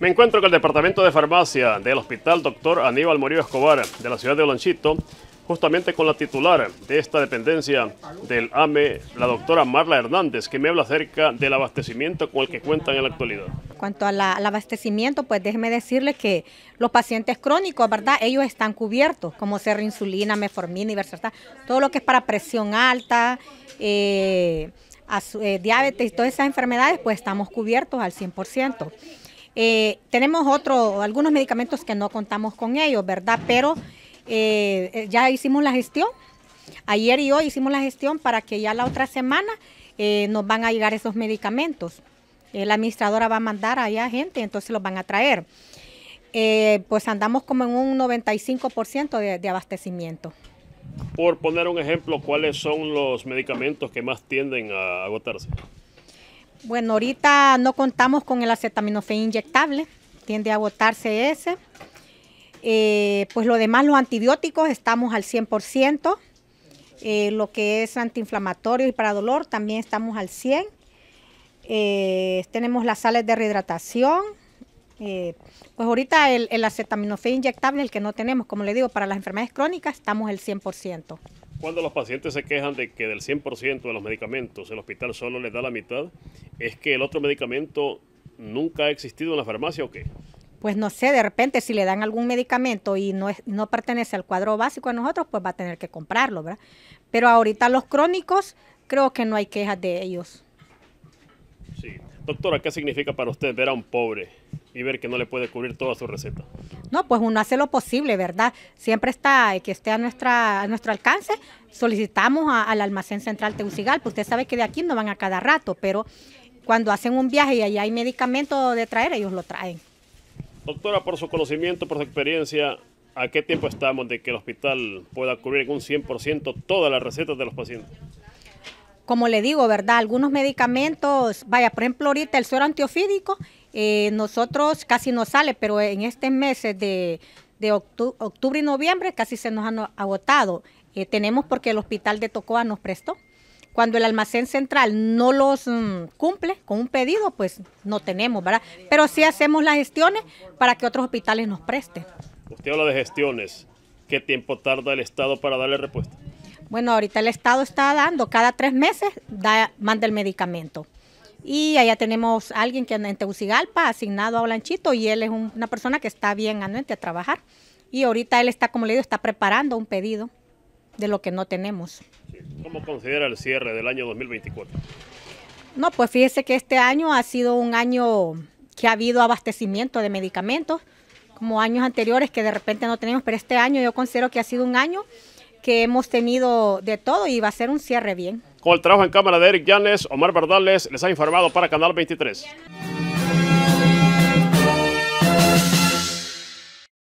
Me encuentro con el Departamento de Farmacia del Hospital Dr. Aníbal Morillo Escobar de la ciudad de Olanchito, justamente con la titular de esta dependencia del AME, la doctora Marla Hernández, que me habla acerca del abastecimiento con el que cuentan en la actualidad. Cuanto al abastecimiento, pues déjeme decirle que los pacientes crónicos, ¿verdad? Ellos están cubiertos, como ser insulina, meformina, iversertán, todo lo que es para presión alta, eh, eh, diabetes y todas esas enfermedades, pues estamos cubiertos al 100%. Eh, tenemos otro, algunos medicamentos que no contamos con ellos, ¿verdad? Pero eh, eh, ya hicimos la gestión. Ayer y hoy hicimos la gestión para que ya la otra semana nos van a llegar esos medicamentos. La administradora va a mandar allá gente, entonces los van a traer. pues andamos como en un 95% de, de abastecimiento. Por poner un ejemplo, ¿cuáles son los medicamentos que más tienden a agotarse? Bueno, ahorita no contamos con el acetaminofén inyectable, tiende a agotarse ese. Eh, pues lo demás, los antibióticos, estamos al 100%. Eh, lo que es antiinflamatorio y para dolor, también estamos al 100%. Eh, tenemos las sales de rehidratación. pues ahorita el, el acetaminofén inyectable, el que no tenemos, como le digo, para las enfermedades crónicas estamos al 100%. Cuando los pacientes se quejan de que del 100% de los medicamentos el hospital solo les da la mitad, ¿es que el otro medicamento nunca ha existido en la farmacia o qué? Pues no sé, de repente si le dan algún medicamento y no, no pertenece al cuadro básico de nosotros, pues va a tener que comprarlo, ¿verdad? Pero ahorita los crónicos, creo que no hay quejas de ellos. Sí. Doctora, ¿qué significa para usted ver a un pobre y ver que no le puede cubrir toda su receta. No, pues uno hace lo posible, ¿verdad? Siempre está eh, que esté a, nuestra, nuestro alcance. Solicitamos al almacén central Tegucigalpa. Pues usted sabe que de aquí no van a cada rato, pero cuando hacen un viaje y allá hay medicamento de traer, ellos lo traen. Doctora, por su conocimiento, por su experiencia, ¿a qué tiempo estamos de que el hospital pueda cubrir en un 100% todas las recetas de los pacientes? Como le digo, ¿verdad? Algunos medicamentos, vaya, por ejemplo, ahorita el suero antiofídico eh, nosotros casi no sale, pero en este mes de, octubre y noviembre casi se nos han agotado. Eh, tenemos porque el hospital de Tocoa nos prestó. Cuando el almacén central no los mm, cumple con un pedido, pues no tenemos, ¿verdad? Pero sí hacemos las gestiones para que otros hospitales nos presten. Usted habla de gestiones. ¿Qué tiempo tarda el Estado para darle respuesta? Bueno, ahorita el Estado está dando, cada tres meses da, manda el medicamento. Y allá tenemos a alguien que en Tegucigalpa, asignado a Blanchito y él es una persona que está bien anuente a trabajar. Y ahorita él está, como le digo, está preparando un pedido de lo que no tenemos. ¿Cómo considera el cierre del año 2024? No, pues fíjese que este año ha sido un año que ha habido abastecimiento de medicamentos, como años anteriores que de repente no tenemos, pero este año yo considero que ha sido un año que hemos tenido de todo y va a ser un cierre bien. Con el trabajo en cámara de Eric Yanes, Omar Verdales les ha informado para Canal 23.